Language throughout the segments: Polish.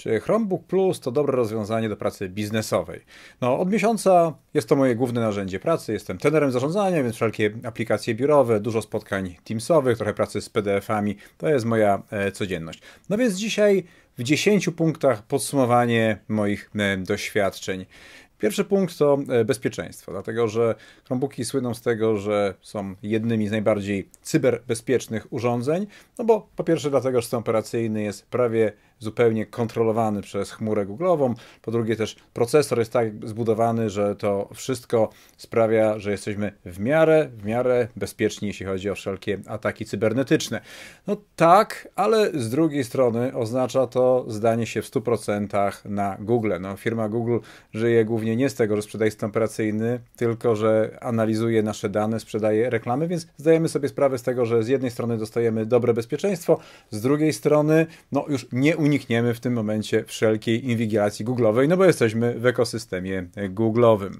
Czy Chromebook Plus to dobre rozwiązanie do pracy biznesowej? No, od miesiąca jest to moje główne narzędzie pracy. Jestem tenerem zarządzania, więc wszelkie aplikacje biurowe, dużo spotkań Teamsowych, trochę pracy z PDF-ami to jest moja e, codzienność. No więc dzisiaj w 10 punktach podsumowanie moich e, doświadczeń. Pierwszy punkt to e, bezpieczeństwo, dlatego że Chromebooki słyną z tego, że są jednymi z najbardziej cyberbezpiecznych urządzeń, no bo po pierwsze dlatego, że system operacyjny jest prawie zupełnie kontrolowany przez chmurę Google'ową. Po drugie też procesor jest tak zbudowany, że to wszystko sprawia, że jesteśmy w miarę, w miarę bezpieczni, jeśli chodzi o wszelkie ataki cybernetyczne. No tak, ale z drugiej strony oznacza to zdanie się w 100% na Google. No, firma Google żyje głównie nie z tego, że sprzedaje system operacyjny, tylko że analizuje nasze dane, sprzedaje reklamy, więc zdajemy sobie sprawę z tego, że z jednej strony dostajemy dobre bezpieczeństwo, z drugiej strony no już nie unikamy unikniemy w tym momencie wszelkiej inwigilacji Google'owej, no bo jesteśmy w ekosystemie Google'owym.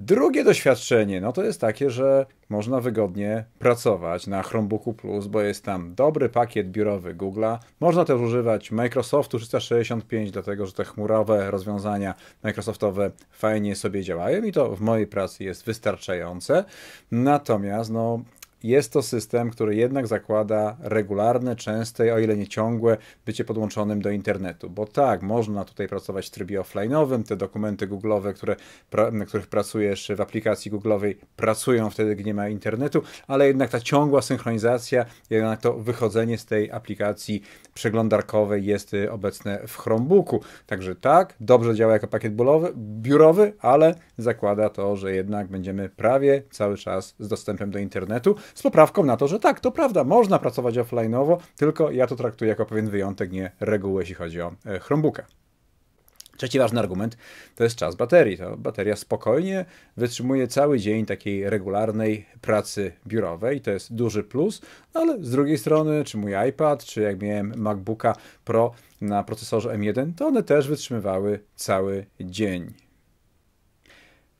Drugie doświadczenie, no to jest takie, że można wygodnie pracować na Chromebooku Plus, bo jest tam dobry pakiet biurowy Google'a. Można też używać Microsoftu 365, dlatego że te chmurowe rozwiązania Microsoftowe fajnie sobie działają i to w mojej pracy jest wystarczające. Natomiast no, jest to system, który jednak zakłada regularne, częste, o ile nie ciągłe, bycie podłączonym do internetu. Bo tak, można tutaj pracować w trybie offline'owym, te dokumenty Google'owe, które, na których pracujesz w aplikacji Google'owej, pracują wtedy, gdy nie ma internetu, ale jednak ta ciągła synchronizacja, jednak to wychodzenie z tej aplikacji przeglądarkowej jest y, obecne w Chromebooku. Także tak, dobrze działa jako pakiet biurowy, ale zakłada to, że jednak będziemy prawie cały czas z dostępem do internetu z poprawką na to, że tak, to prawda, można pracować offline'owo, tylko ja to traktuję jako pewien wyjątek, nie regułę, jeśli chodzi o e, Chromebooka. Trzeci ważny argument to jest czas baterii. To bateria spokojnie wytrzymuje cały dzień takiej regularnej pracy biurowej. To jest duży plus, no ale z drugiej strony, czy mój iPad, czy jak miałem MacBooka Pro na procesorze M1, to one też wytrzymywały cały dzień.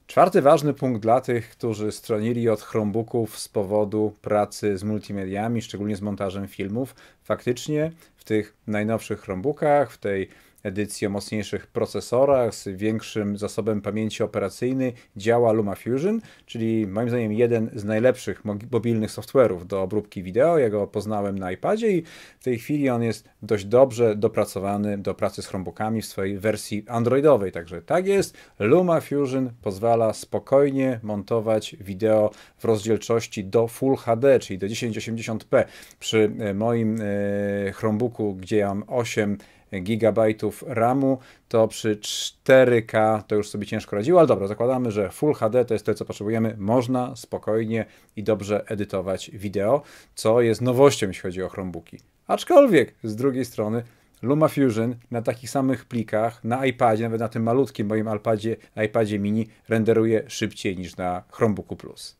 Czwarty ważny punkt dla tych, którzy stronili od Chromebooków z powodu pracy z multimediami, szczególnie z montażem filmów. Faktycznie w tych najnowszych Chromebookach, w tej edycji o mocniejszych procesorach z większym zasobem pamięci operacyjnej działa LumaFusion, czyli moim zdaniem jeden z najlepszych mobilnych software'ów do obróbki wideo. Ja go poznałem na iPadzie i w tej chwili on jest dość dobrze dopracowany do pracy z Chromebookami w swojej wersji androidowej. Także tak jest, LumaFusion pozwala spokojnie montować wideo w rozdzielczości do Full HD, czyli do 1080p. Przy e, moim e, Chromebooku, gdzie ja mam 8 gigabajtów RAMu, to przy 4K to już sobie ciężko radziło, ale dobra, zakładamy, że Full HD to jest to, co potrzebujemy. Można spokojnie i dobrze edytować wideo, co jest nowością, jeśli chodzi o Chromebooki. Aczkolwiek, z drugiej strony, LumaFusion na takich samych plikach, na iPadzie, nawet na tym malutkim moim iPadzie, iPadzie mini, renderuje szybciej niż na Chromebooku Plus.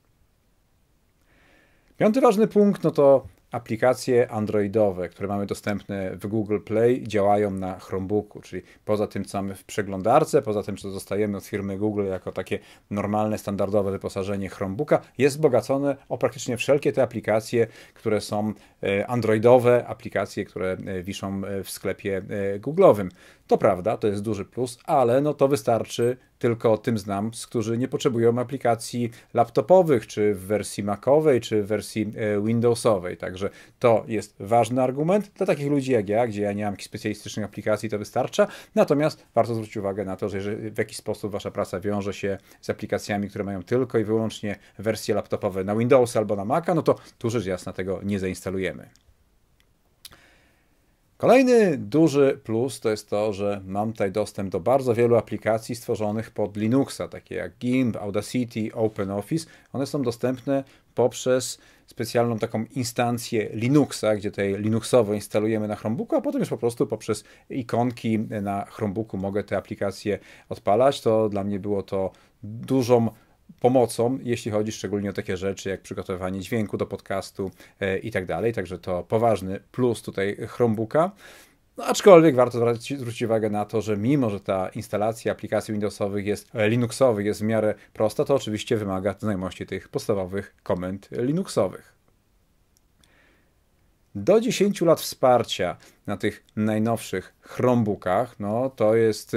Piąty ważny punkt, no to aplikacje Androidowe, które mamy dostępne w Google Play, działają na Chromebooku, czyli poza tym, co mamy w przeglądarce, poza tym, co dostajemy od firmy Google jako takie normalne, standardowe wyposażenie Chromebooka, jest wzbogacone o praktycznie wszelkie te aplikacje, które są e, Androidowe, aplikacje, które e, wiszą e, w sklepie Google'owym. To prawda, to jest duży plus, ale no to wystarczy tylko o tym znam, którzy nie potrzebują aplikacji laptopowych, czy w wersji Macowej, czy w wersji e, Windowsowej. Także to jest ważny argument dla takich ludzi jak ja, gdzie ja nie mam jakichś specjalistycznych aplikacji, to wystarcza. Natomiast warto zwrócić uwagę na to, że w jakiś sposób wasza praca wiąże się z aplikacjami, które mają tylko i wyłącznie wersje laptopowe na Windows albo na Maca, no to tu rzecz jasna tego nie zainstalujemy. Kolejny duży plus to jest to, że mam tutaj dostęp do bardzo wielu aplikacji stworzonych pod Linuxa, takie jak GIMP, Audacity, OpenOffice. One są dostępne poprzez specjalną taką instancję Linuxa, gdzie tej Linuxowo instalujemy na Chromebooku, a potem już po prostu poprzez ikonki na Chromebooku mogę te aplikacje odpalać. To dla mnie było to dużą pomocą, jeśli chodzi szczególnie o takie rzeczy jak przygotowanie dźwięku do podcastu e, i tak dalej. Także to poważny plus tutaj Chromebooka. No, aczkolwiek warto zwrócić, zwrócić uwagę na to, że mimo, że ta instalacja aplikacji Windowsowych jest Linuxowych, jest w miarę prosta, to oczywiście wymaga znajomości tych podstawowych komend Linuxowych. Do 10 lat wsparcia na tych najnowszych Chromebookach, no to jest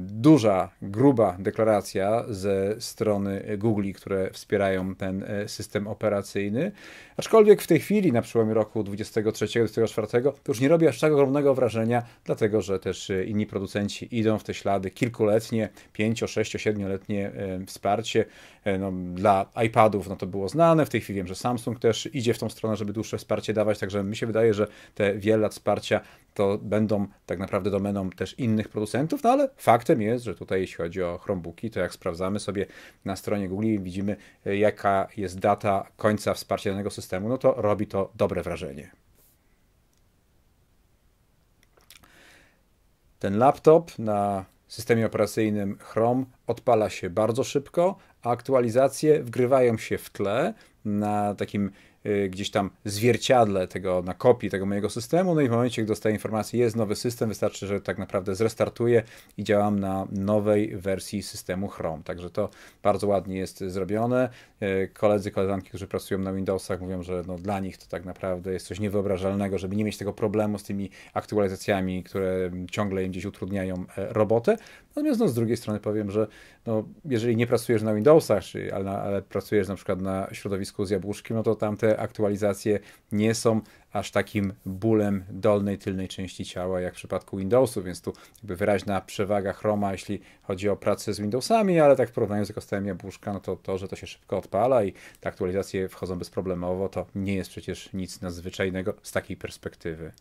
duża, gruba deklaracja ze strony Google, które wspierają ten e, system operacyjny. Aczkolwiek w tej chwili, na przełomie roku 23-24, to już nie robi aż tak ogromnego wrażenia, dlatego że też e, inni producenci idą w te ślady kilkuletnie, 5, 6, 7-letnie wsparcie. E, no, dla iPadów no, to było znane, w tej chwili wiem, że Samsung też idzie w tą stronę, żeby dłuższe wsparcie dawać, także mi się wydaje, że te wiele lat wsparcia to będą tak naprawdę domeną też innych producentów, no ale faktem jest, że tutaj jeśli chodzi o Chromebooki, to jak sprawdzamy sobie na stronie Google widzimy e, jaka jest data końca wsparcia danego systemu, no to robi to dobre wrażenie. Ten laptop na systemie operacyjnym Chrome odpala się bardzo szybko, a aktualizacje wgrywają się w tle na takim Y, gdzieś tam zwierciadle tego, na kopii tego mojego systemu, no i w momencie, gdy dostaję informację, jest nowy system, wystarczy, że tak naprawdę zrestartuję i działam na nowej wersji systemu Chrome. Także to bardzo ładnie jest zrobione. Y, koledzy, koleżanki, którzy pracują na Windowsach mówią, że no, dla nich to tak naprawdę jest coś niewyobrażalnego, żeby nie mieć tego problemu z tymi aktualizacjami, które ciągle im gdzieś utrudniają e, robotę. Natomiast no, z drugiej strony powiem, że no, jeżeli nie pracujesz na Windowsach, ale, ale pracujesz na przykład na środowisku z jabłuszkiem, no to tamte aktualizacje nie są aż takim bólem dolnej, tylnej części ciała, jak w przypadku Windowsu, więc tu jakby wyraźna przewaga Chroma, jeśli chodzi o pracę z Windowsami, ale tak w porównaniu z ekosystemem jabłuszka, no to to, że to się szybko odpala i te aktualizacje wchodzą bezproblemowo, to nie jest przecież nic nadzwyczajnego z takiej perspektywy.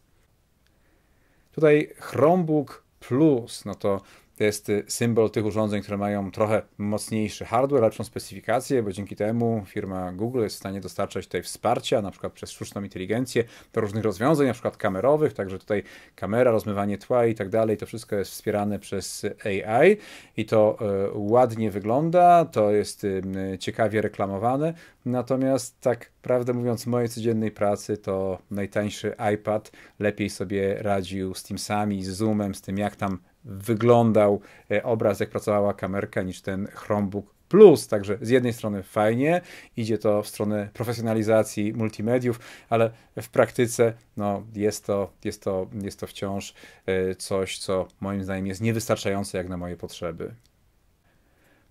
Tutaj Chromebook Plus, no to to jest symbol tych urządzeń, które mają trochę mocniejszy hardware, lepszą specyfikację, bo dzięki temu firma Google jest w stanie dostarczać tutaj wsparcia, na przykład przez sztuczną inteligencję, do różnych rozwiązań, na przykład kamerowych, także tutaj kamera, rozmywanie tła i tak dalej, to wszystko jest wspierane przez AI i to e, ładnie wygląda, to jest y, ciekawie reklamowane, natomiast tak prawdę mówiąc, w mojej codziennej pracy to najtańszy iPad lepiej sobie radził z Teamsami, z Zoomem, z tym jak tam wyglądał e, obraz, jak pracowała kamerka, niż ten Chromebook Plus. Także z jednej strony fajnie, idzie to w stronę profesjonalizacji multimediów, ale w praktyce no, jest, to, jest, to, jest to wciąż e, coś, co moim zdaniem jest niewystarczające jak na moje potrzeby.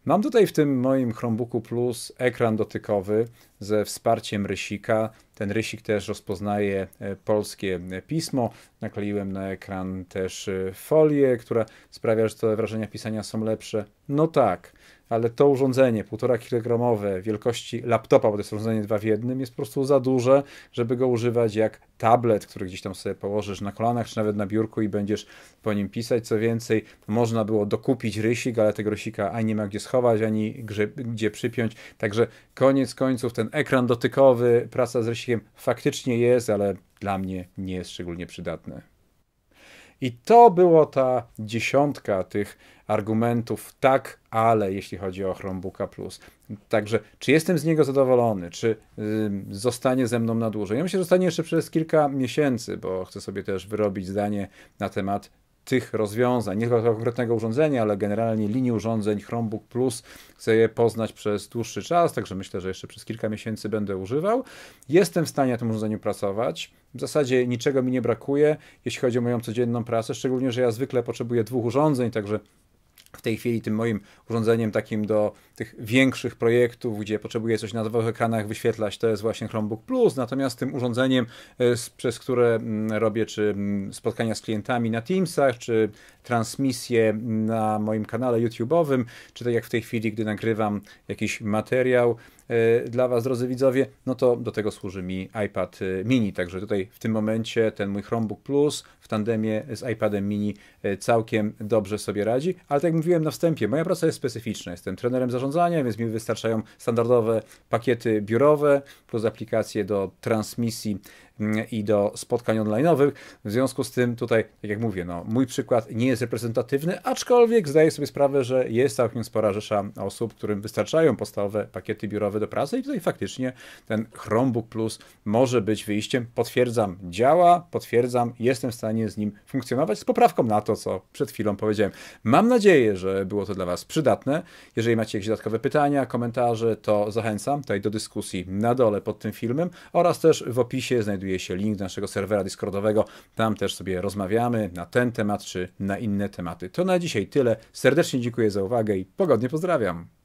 Mam tutaj w tym moim Chromebooku Plus ekran dotykowy ze wsparciem rysika, ten rysik też rozpoznaje e, polskie e, pismo. Nakleiłem na ekran też e, folię, która sprawia, że te wrażenia pisania są lepsze. No tak, ale to urządzenie półtora kilogramowe, wielkości laptopa, bo to jest urządzenie dwa w jednym, jest po prostu za duże, żeby go używać jak tablet, który gdzieś tam sobie położysz na kolanach czy nawet na biurku i będziesz po nim pisać. Co więcej, można było dokupić rysik, ale tego rysika ani nie ma gdzie schować, ani gdzie przypiąć. Także koniec końców ten ekran dotykowy, praca z rysikiem naciskiem faktycznie jest, ale dla mnie nie jest szczególnie przydatne. I to było ta dziesiątka tych argumentów tak, ale jeśli chodzi o Chromebooka Plus. Także czy jestem z niego zadowolony, czy y, zostanie ze mną na dłużej? Ja myślę, że zostanie jeszcze przez kilka miesięcy, bo chcę sobie też wyrobić zdanie na temat tych rozwiązań, nie tylko konkretnego urządzenia, ale generalnie linii urządzeń Chromebook Plus chcę je poznać przez dłuższy czas, także myślę, że jeszcze przez kilka miesięcy będę używał. Jestem w stanie na tym urządzeniu pracować. W zasadzie niczego mi nie brakuje, jeśli chodzi o moją codzienną pracę, szczególnie, że ja zwykle potrzebuję dwóch urządzeń, także w tej chwili tym moim urządzeniem takim do tych większych projektów, gdzie potrzebuję coś na dwóch ekranach wyświetlać, to jest właśnie Chromebook Plus. Natomiast tym urządzeniem, e, przez które mm, robię czy mm, spotkania z klientami na Teamsach, czy transmisje na moim kanale YouTube'owym, czy tak jak w tej chwili, gdy nagrywam jakiś materiał, E, dla Was, drodzy widzowie, no to do tego służy mi iPad e, mini. Także tutaj w tym momencie ten mój Chromebook Plus w tandemie z iPadem mini e, całkiem dobrze sobie radzi. Ale tak jak mówiłem na wstępie, moja praca jest specyficzna. Jestem trenerem zarządzania, więc mi wystarczają standardowe pakiety biurowe plus aplikacje do transmisji i do spotkań online'owych. W związku z tym tutaj, tak jak mówię, no, mój przykład nie jest reprezentatywny, aczkolwiek zdaję sobie sprawę, że jest całkiem spora rzesza osób, którym wystarczają podstawowe pakiety biurowe do pracy i tutaj faktycznie ten Chromebook Plus może być wyjściem. Potwierdzam, działa, potwierdzam, jestem w stanie z nim funkcjonować z poprawką na to, co przed chwilą powiedziałem. Mam nadzieję, że było to dla Was przydatne. Jeżeli macie jakieś dodatkowe pytania, komentarze, to zachęcam tutaj do dyskusji na dole pod tym filmem oraz też w opisie znajduje znajduje się link do naszego serwera Discordowego. Tam też sobie rozmawiamy na ten temat czy na inne tematy. To na dzisiaj tyle. Serdecznie dziękuję za uwagę i pogodnie pozdrawiam.